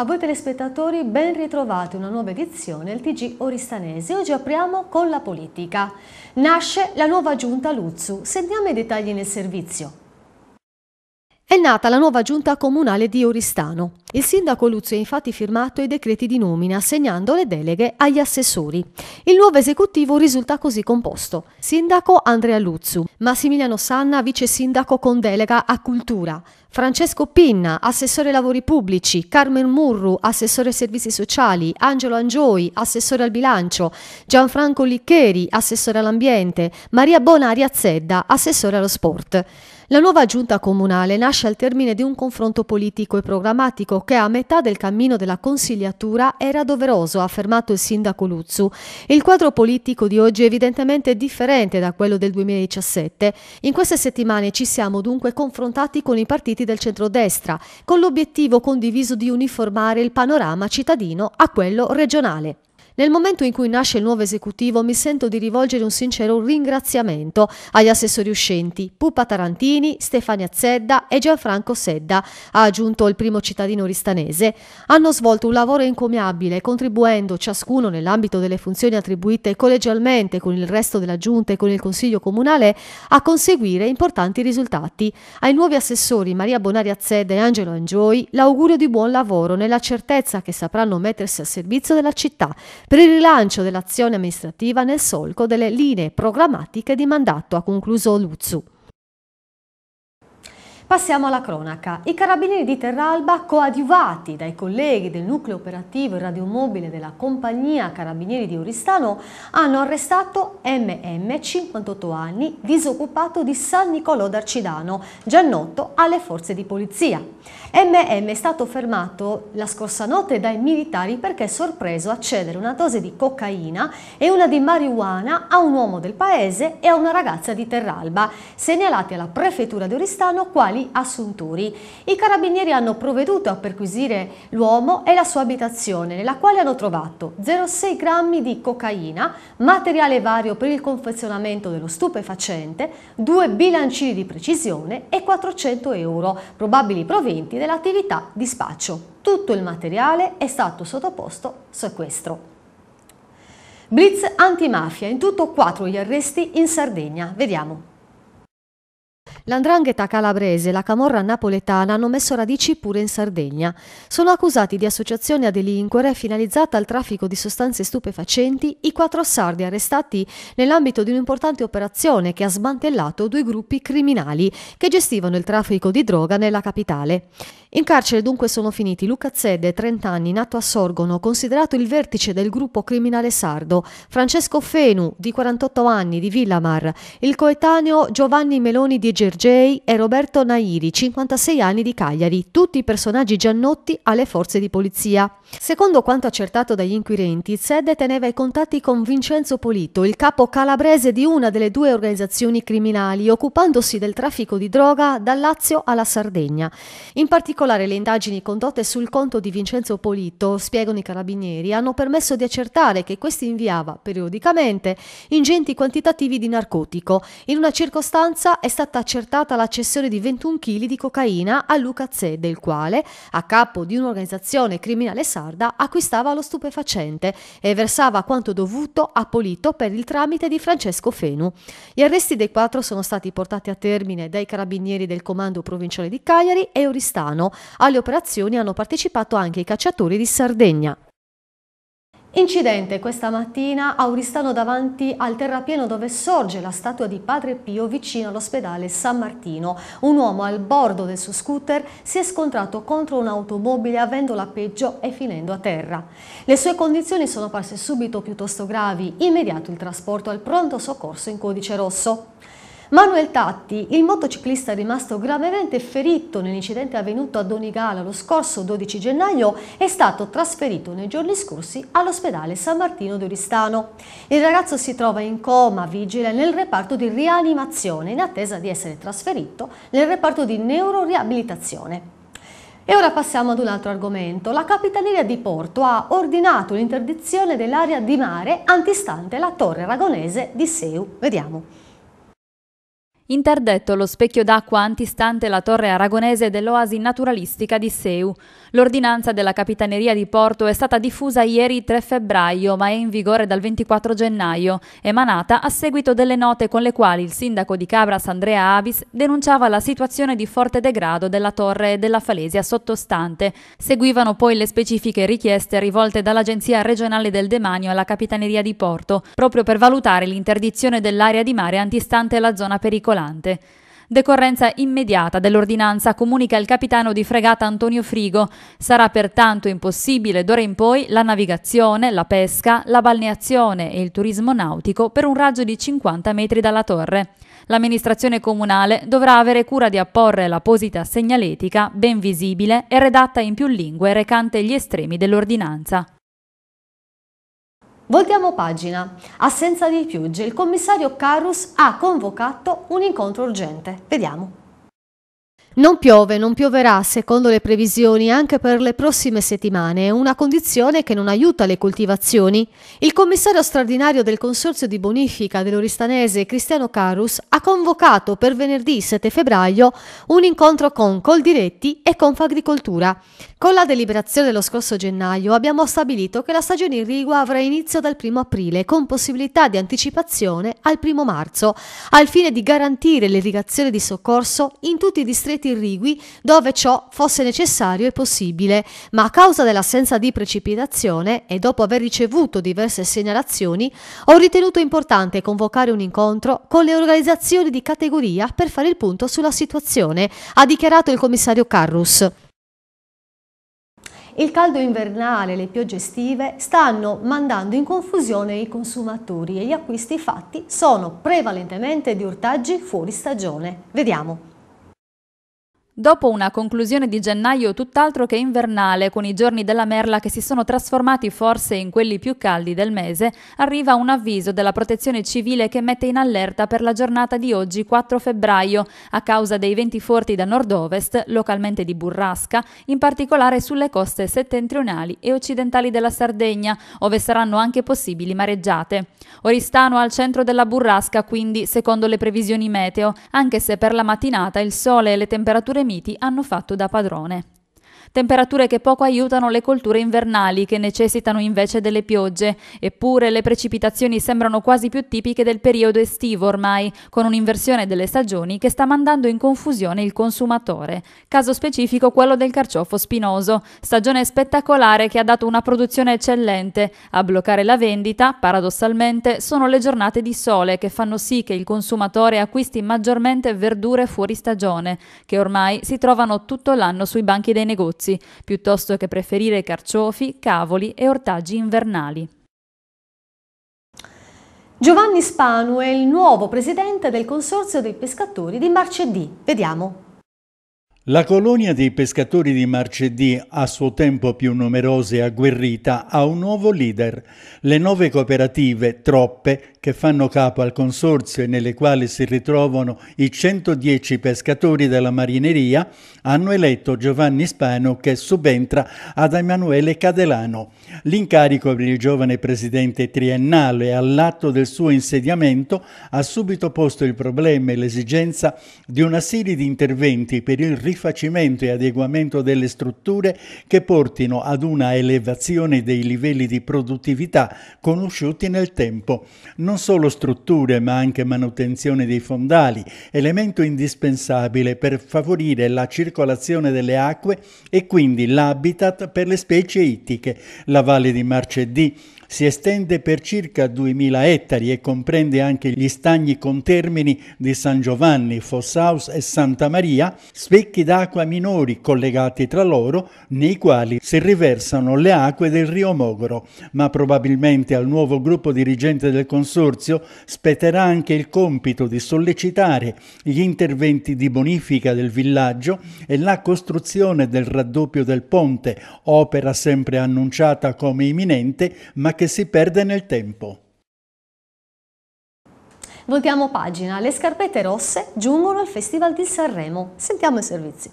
A voi telespettatori ben ritrovati in una nuova edizione del TG Oristanese. Oggi apriamo con la politica. Nasce la nuova giunta Luzzu. Sentiamo i dettagli nel servizio. È nata la nuova giunta comunale di Oristano. Il sindaco Luzio ha infatti firmato i decreti di nomina, assegnando le deleghe agli assessori. Il nuovo esecutivo risulta così composto. Sindaco Andrea Luzio, Massimiliano Sanna, vice sindaco con delega a cultura, Francesco Pinna, assessore ai lavori pubblici, Carmen Murru, assessore ai servizi sociali, Angelo Angioi, assessore al bilancio, Gianfranco Liccheri, assessore all'ambiente, Maria Bonaria Zedda, assessore allo sport. La nuova giunta comunale nasce al termine di un confronto politico e programmatico che a metà del cammino della consigliatura era doveroso, ha affermato il sindaco Luzzu. Il quadro politico di oggi è evidentemente differente da quello del 2017. In queste settimane ci siamo dunque confrontati con i partiti del centrodestra, con l'obiettivo condiviso di uniformare il panorama cittadino a quello regionale. Nel momento in cui nasce il nuovo esecutivo mi sento di rivolgere un sincero ringraziamento agli assessori uscenti Pupa Tarantini, Stefania Zedda e Gianfranco Sedda, ha aggiunto il primo cittadino ristanese. Hanno svolto un lavoro incomiabile, contribuendo ciascuno nell'ambito delle funzioni attribuite collegialmente con il resto della giunta e con il Consiglio Comunale a conseguire importanti risultati. Ai nuovi assessori Maria Bonaria Zedda e Angelo Angioi l'augurio di buon lavoro nella certezza che sapranno mettersi al servizio della città per il rilancio dell'azione amministrativa nel solco delle linee programmatiche di mandato, ha concluso Luzzu. Passiamo alla cronaca. I carabinieri di Terralba, coadiuvati dai colleghi del nucleo operativo e radiomobile della compagnia Carabinieri di Oristano, hanno arrestato MM, 58 anni, disoccupato di San Nicolò d'Arcidano, già noto alle forze di polizia. MM è stato fermato la scorsa notte dai militari perché è sorpreso a cedere una dose di cocaina e una di marijuana a un uomo del paese e a una ragazza di Terralba, segnalati alla prefettura di Oristano quali locali assuntori. I carabinieri hanno provveduto a perquisire l'uomo e la sua abitazione, nella quale hanno trovato 0,6 grammi di cocaina, materiale vario per il confezionamento dello stupefacente, due bilancini di precisione e 400 euro, probabili proventi dell'attività di spaccio. Tutto il materiale è stato sottoposto sequestro. Blitz antimafia, in tutto 4 gli arresti in Sardegna. Vediamo. L'andrangheta calabrese e la camorra napoletana hanno messo radici pure in Sardegna. Sono accusati di associazione a delinquere finalizzata al traffico di sostanze stupefacenti i quattro sardi arrestati nell'ambito di un'importante operazione che ha smantellato due gruppi criminali che gestivano il traffico di droga nella capitale. In carcere dunque sono finiti Luca Zedde, 30 anni, nato a Sorgono, considerato il vertice del gruppo criminale sardo, Francesco Fenu, di 48 anni, di Villamar, il coetaneo Giovanni Meloni di Gerdini, J e Roberto Nairi, 56 anni di Cagliari, tutti personaggi giannotti alle forze di polizia. Secondo quanto accertato dagli inquirenti, Zed teneva i contatti con Vincenzo Polito, il capo calabrese di una delle due organizzazioni criminali, occupandosi del traffico di droga dal Lazio alla Sardegna. In particolare le indagini condotte sul conto di Vincenzo Polito, spiegano i carabinieri, hanno permesso di accertare che questi inviava periodicamente ingenti quantitativi di narcotico. In una circostanza è stata accertata accertata la cessione di 21 kg di cocaina a Luca Zedde, del quale, a capo di un'organizzazione criminale sarda, acquistava lo stupefacente e versava quanto dovuto a Polito per il tramite di Francesco Fenu. Gli arresti dei quattro sono stati portati a termine dai carabinieri del Comando Provinciale di Cagliari e Oristano. Alle operazioni hanno partecipato anche i cacciatori di Sardegna. Incidente questa mattina a Oristano davanti al terrapieno dove sorge la statua di Padre Pio vicino all'ospedale San Martino. Un uomo al bordo del suo scooter si è scontrato contro un'automobile avendola peggio e finendo a terra. Le sue condizioni sono parse subito piuttosto gravi, immediato il trasporto al pronto soccorso in codice rosso. Manuel Tatti, il motociclista rimasto gravemente ferito nell'incidente avvenuto a Donigala lo scorso 12 gennaio, è stato trasferito nei giorni scorsi all'ospedale San Martino d'Oristano. Il ragazzo si trova in coma vigile nel reparto di rianimazione in attesa di essere trasferito nel reparto di neuroriabilitazione. E ora passiamo ad un altro argomento. La Capitaneria di Porto ha ordinato l'interdizione dell'area di mare antistante la torre aragonese di Seu. Vediamo. Interdetto lo specchio d'acqua antistante la torre aragonese dell'oasi naturalistica di Seu. L'ordinanza della Capitaneria di Porto è stata diffusa ieri 3 febbraio, ma è in vigore dal 24 gennaio, emanata a seguito delle note con le quali il sindaco di Cabras Andrea Avis denunciava la situazione di forte degrado della torre e della falesia sottostante. Seguivano poi le specifiche richieste rivolte dall'Agenzia regionale del demanio alla Capitaneria di Porto, proprio per valutare l'interdizione dell'area di mare antistante la zona pericolata volante. Decorrenza immediata dell'ordinanza comunica il capitano di fregata Antonio Frigo. Sarà pertanto impossibile d'ora in poi la navigazione, la pesca, la balneazione e il turismo nautico per un raggio di 50 metri dalla torre. L'amministrazione comunale dovrà avere cura di apporre l'apposita segnaletica ben visibile e redatta in più lingue recante gli estremi dell'ordinanza. Voltiamo pagina. Assenza di Piuggi. Il commissario Carus ha convocato un incontro urgente. Vediamo. Non piove, non pioverà secondo le previsioni anche per le prossime settimane, una condizione che non aiuta le coltivazioni. Il commissario straordinario del Consorzio di Bonifica dell'Oristanese Cristiano Carus ha convocato per venerdì 7 febbraio un incontro con Coldiretti e Confagricoltura. Con la deliberazione dello scorso gennaio abbiamo stabilito che la stagione irrigua avrà inizio dal 1 aprile con possibilità di anticipazione al 1 marzo, al fine di garantire l'irrigazione di soccorso in tutti i distretti irrigui dove ciò fosse necessario e possibile, ma a causa dell'assenza di precipitazione e dopo aver ricevuto diverse segnalazioni, ho ritenuto importante convocare un incontro con le organizzazioni di categoria per fare il punto sulla situazione, ha dichiarato il commissario Carrus. Il caldo invernale e le piogge estive stanno mandando in confusione i consumatori e gli acquisti fatti sono prevalentemente di ortaggi fuori stagione. Vediamo. Dopo una conclusione di gennaio tutt'altro che invernale, con i giorni della merla che si sono trasformati forse in quelli più caldi del mese, arriva un avviso della protezione civile che mette in allerta per la giornata di oggi 4 febbraio, a causa dei venti forti da nord-ovest, localmente di burrasca, in particolare sulle coste settentrionali e occidentali della Sardegna, dove saranno anche possibili mareggiate. Oristano al centro della burrasca, quindi, secondo le previsioni meteo, anche se per la mattinata il sole e le temperature calamiti hanno fatto da padrone temperature che poco aiutano le colture invernali che necessitano invece delle piogge, eppure le precipitazioni sembrano quasi più tipiche del periodo estivo ormai, con un'inversione delle stagioni che sta mandando in confusione il consumatore. Caso specifico quello del carciofo spinoso, stagione spettacolare che ha dato una produzione eccellente. A bloccare la vendita, paradossalmente, sono le giornate di sole che fanno sì che il consumatore acquisti maggiormente verdure fuori stagione, che ormai si trovano tutto l'anno sui banchi dei negozi pozzi, piuttosto che preferire carciofi, cavoli e ortaggi invernali. Giovanni Spanu è il nuovo presidente del Consorzio dei Pescatori di Marcedì. Vediamo. La colonia dei pescatori di marcedì, a suo tempo più numerosa e agguerrita, ha un nuovo leader. Le nove cooperative, troppe, che fanno capo al consorzio e nelle quali si ritrovano i 110 pescatori della marineria, hanno eletto Giovanni Spano che subentra ad Emanuele Cadelano. L'incarico per il giovane presidente triennale all'atto del suo insediamento ha subito posto il problema e l'esigenza di una serie di interventi per il rifacimento e adeguamento delle strutture che portino ad una elevazione dei livelli di produttività conosciuti nel tempo non solo strutture ma anche manutenzione dei fondali, elemento indispensabile per favorire la circolazione delle acque e quindi l'habitat per le specie ittiche. La Valle di Marcedì si estende per circa 2000 ettari e comprende anche gli stagni contermini di San Giovanni, Fossaus e Santa Maria, specchi d'acqua minori collegati tra loro, nei quali si riversano le acque del Rio Mogoro, ma probabilmente al nuovo gruppo dirigente del consorzio spetterà anche il compito di sollecitare gli interventi di bonifica del villaggio e la costruzione del raddoppio del ponte, opera sempre annunciata come imminente, ma che si perde nel tempo. Voltiamo pagina, le scarpette rosse giungono al Festival di Sanremo. Sentiamo i servizi.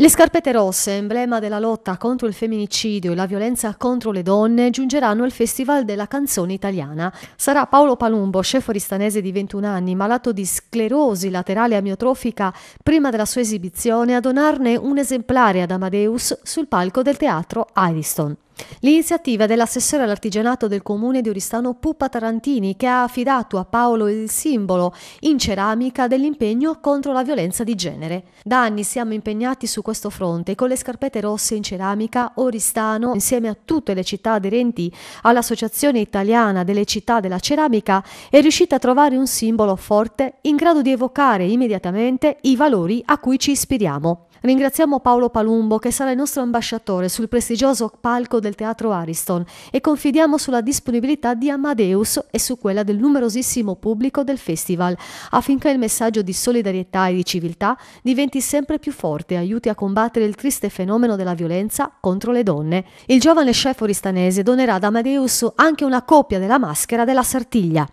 Le scarpette rosse, emblema della lotta contro il femminicidio e la violenza contro le donne, giungeranno al Festival della canzone italiana. Sarà Paolo Palumbo, chef oristanese di 21 anni, malato di sclerosi laterale amiotrofica, prima della sua esibizione, a donarne un esemplare ad Amadeus sul palco del teatro Ariston. L'iniziativa dell'assessore all'artigianato del comune di Oristano Puppa Tarantini che ha affidato a Paolo il simbolo in ceramica dell'impegno contro la violenza di genere. Da anni siamo impegnati su questo fronte con le scarpette rosse in ceramica Oristano insieme a tutte le città aderenti all'Associazione Italiana delle Città della Ceramica è riuscita a trovare un simbolo forte in grado di evocare immediatamente i valori a cui ci ispiriamo. Ringraziamo Paolo Palumbo che sarà il nostro ambasciatore sul prestigioso palco del Teatro Ariston e confidiamo sulla disponibilità di Amadeus e su quella del numerosissimo pubblico del festival affinché il messaggio di solidarietà e di civiltà diventi sempre più forte e aiuti a combattere il triste fenomeno della violenza contro le donne. Il giovane chef oristanese donerà ad Amadeus anche una copia della maschera della Sartiglia.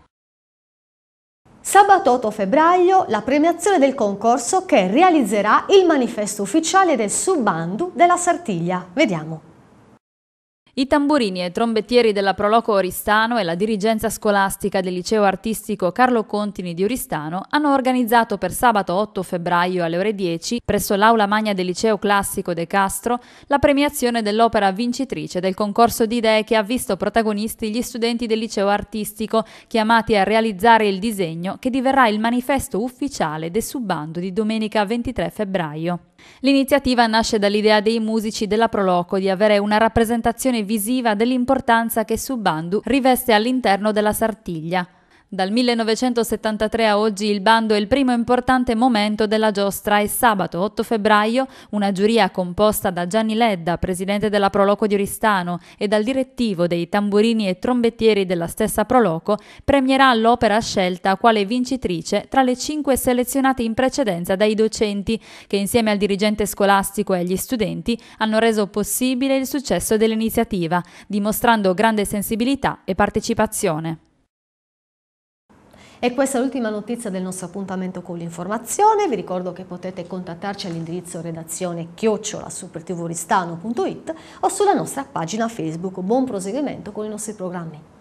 Sabato 8 febbraio la premiazione del concorso che realizzerà il manifesto ufficiale del subbando della Sartiglia. Vediamo. I tamburini e trombettieri della Proloco Oristano e la dirigenza scolastica del liceo artistico Carlo Contini di Oristano hanno organizzato per sabato 8 febbraio alle ore 10 presso l'aula magna del liceo classico De Castro la premiazione dell'opera vincitrice del concorso di idee che ha visto protagonisti gli studenti del liceo artistico chiamati a realizzare il disegno che diverrà il manifesto ufficiale del subbando di domenica 23 febbraio. L'iniziativa nasce dall'idea dei musici della Proloco di avere una rappresentazione visiva dell'importanza che Subandu riveste all'interno della Sartiglia. Dal 1973 a oggi il bando è il primo importante momento della giostra e sabato 8 febbraio una giuria composta da Gianni Ledda, presidente della Proloco di Oristano, e dal direttivo dei tamburini e trombettieri della stessa Proloco premierà l'opera scelta quale vincitrice tra le cinque selezionate in precedenza dai docenti che insieme al dirigente scolastico e agli studenti hanno reso possibile il successo dell'iniziativa, dimostrando grande sensibilità e partecipazione. E questa è l'ultima notizia del nostro appuntamento con l'informazione. Vi ricordo che potete contattarci all'indirizzo redazione chiocciola supertvoristano.it o sulla nostra pagina Facebook. Buon proseguimento con i nostri programmi.